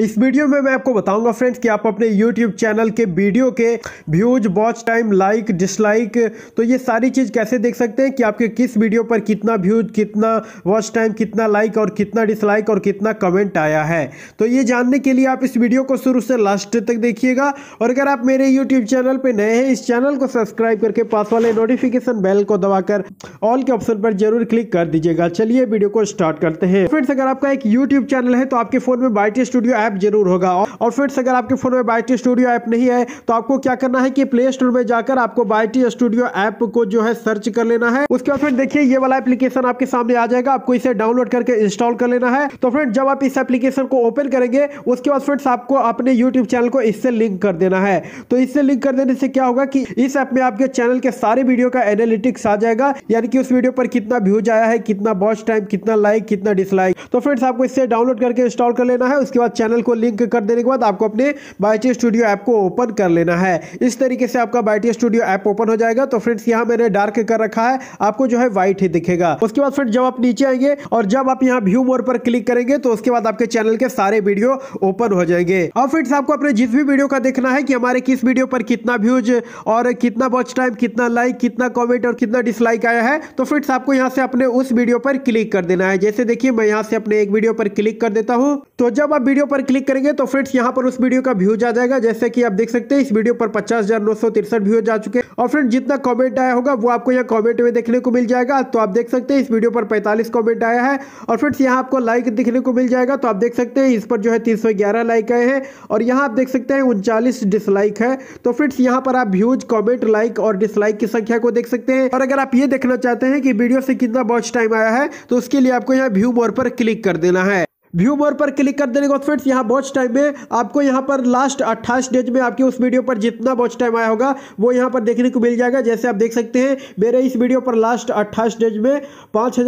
इस वीडियो में मैं आपको बताऊंगा फ्रेंड्स कि आप अपने यूट्यूब चैनल के वीडियो के views watch time like dislike तो ये सारी चीज़ कैसे देख सकते हैं कि आपके किस वीडियो पर कितना व्यूज कितना वॉच टाइम कितना लाइक और कितना डिसलाइक और कितना कमेंट आया है तो ये जानने के लिए आप इस वीडियो को शुरू से लास्ट तक देखिएगा और अगर आप मेरे यूट्यूब चैनल पर नए हैं इस चैनल को सब्सक्राइब करके पास वाले नोटिफिकेशन बेल को दबाकर ऑल के ऑप्शन पर जरूर क्लिक कर दीजिएगा चलिए वीडियो को स्टार्ट करते हैं फ्रेंड्स अगर आपका एक यूट्यूब चैनल है तो आपके फोन में बाइटी स्टूडियो ऐप जरूर होगा और फ्रेंड्स अगर आपके फोन में बाइटी स्टूडियो ऐप नहीं है तो आपको क्या करना है कि प्ले स्टोर में जाकर आपको बाइटी स्टूडियो ऐप को जो है सर्च कर लेना है उसके बाद फ्रेंड देखिए ये वाला एप्लीकेशन आपके सामने आ जाएगा आपको इसे डाउनलोड करके इंस्टॉल कर लेना है तो फ्रेंड जब आप इस एप्लीकेशन को ओपन करेंगे उसके बाद फ्रेंड्स आपको अपने यूट्यूब चैनल को इससे लिंक कर देना है तो इससे लिंक कर देने से क्या होगा कि इस ऐप में आपके चैनल के सारे वीडियो का एनालिटिक्स आ जाएगा यानी कि उस वीडियो पर कितना व्यूज आया है कितना वॉच टाइम कितना लाइक कितना डिसलाइक तो फ्रेंड्स आपको इससे डाउनलोड करके इंस्टॉल कर लेना है उसके बाद चैनल चैनल को लिंक कर देने के बाद आपको अपने बायटी स्टूडियो ऐप को ओपन कर लेना है इस तरीके से आपका बायटी स्टूडियो ऐप ओपन हो जाएगा तो फ्रेंड्स यहाँ मैंने डार्क कर रखा है आपको जो है व्हाइट ही दिखेगा उसके बाद फ्रेंड जब आप नीचे आएंगे और जब आप यहाँ व्यू मोर पर क्लिक करेंगे तो उसके बाद आपके चैनल के सारे वीडियो ओपन हो जाएंगे और फ्रेंड्स आपको अपने जिस भी वीडियो का देखना है कि हमारे किस वीडियो पर कितना व्यूज और कितना वॉच टाइम कितना लाइक कितना कॉमेंट और कितना डिसलाइक आया है तो फ्रेंड्स आपको यहाँ से अपने उस वीडियो पर क्लिक कर देना है जैसे देखिए मैं यहाँ से अपने एक वीडियो पर क्लिक कर देता हूँ तो जब आप वीडियो पर क्लिक करेंगे तो फ्रेंड्स यहाँ पर उस वीडियो का व्यूज आ जाएगा जैसे कि आप देख सकते हैं इस वीडियो पर पचास हजार नौ सौ तिरसठ व्यूज आ चुके हैं और फ्रेंड जितना कॉमेंट आया होगा वो आपको यहाँ कॉमेंट में देखने को मिल जाएगा तो आप देख सकते हैं इस वीडियो पर पैंतालीस कॉमेंट आया है और फ्रेंड्स यहाँ आपको लाइक दिखने को मिल जाएगा तो आप देख सकते हैं इस पर जो है तीन लाइक आए हैं और यहाँ आप देख सकते हैं उनचालीस डिसलाइक है तो फ्रेंड्स यहाँ पर आप व्यूज कॉमेंट लाइक और डिसलाइक की संख्या को देख सकते हैं और अगर आप ये देखना चाहते हैं कि वीडियो से कितना वॉच टाइम आया है तो उसके लिए आपको यहाँ व्यू मोर पर क्लिक कर देना है व्यू मोर पर क्लिक कर देने के बाद फ्रेंड्स यहाँ वॉच टाइम में आपको यहाँ पर लास्ट अट्ठाईस डेज में आपकी उस वीडियो पर जितना वॉच टाइम आया होगा वो यहाँ पर देखने को मिल जाएगा जैसे आप देख सकते हैं मेरे इस वीडियो पर लास्ट अट्ठाईस डेज में पाँच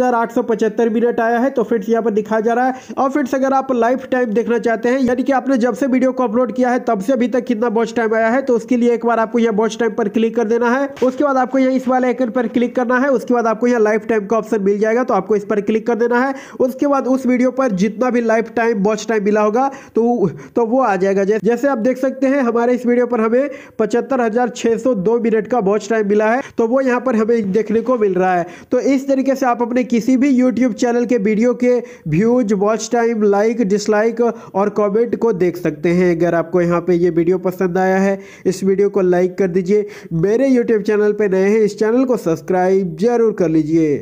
मिनट आया है तो फ्रेंड्स यहाँ पर दिखाया जा रहा है और फ्रेंड्स अगर आप लाइफ टाइम देखना चाहते हैं यानी कि आपने जब से वीडियो को अपलोड किया है तब से अभी तक कितना वॉच टाइम आया है तो उसके लिए एक बार आपको यहाँ वॉच टाइम पर क्लिक कर देना है उसके बाद आपको यहाँ इस वाले आइकन पर क्लिक करना है उसके बाद आपको यहाँ लाइफ टाइम का ऑप्शन मिल जाएगा तो आपको इस पर क्लिक कर देना है उसके बाद उस वीडियो पर जितना भी भी लाइफ टाइम वॉच टाइम मिला होगा तो तो वो आ जाएगा जैसे आप देख सकते हैं हमारे इस वीडियो पर हमें पचहत्तर मिनट का वॉच टाइम मिला है तो वो यहाँ पर हमें देखने को मिल रहा है तो इस तरीके से आप अपने किसी भी यूट्यूब चैनल के वीडियो के views watch time like dislike और कॉमेंट को देख सकते हैं अगर आपको यहाँ पर ये वीडियो पसंद आया है इस वीडियो को लाइक कर दीजिए मेरे यूट्यूब चैनल पर नए हैं इस चैनल को सब्सक्राइब जरूर कर लीजिए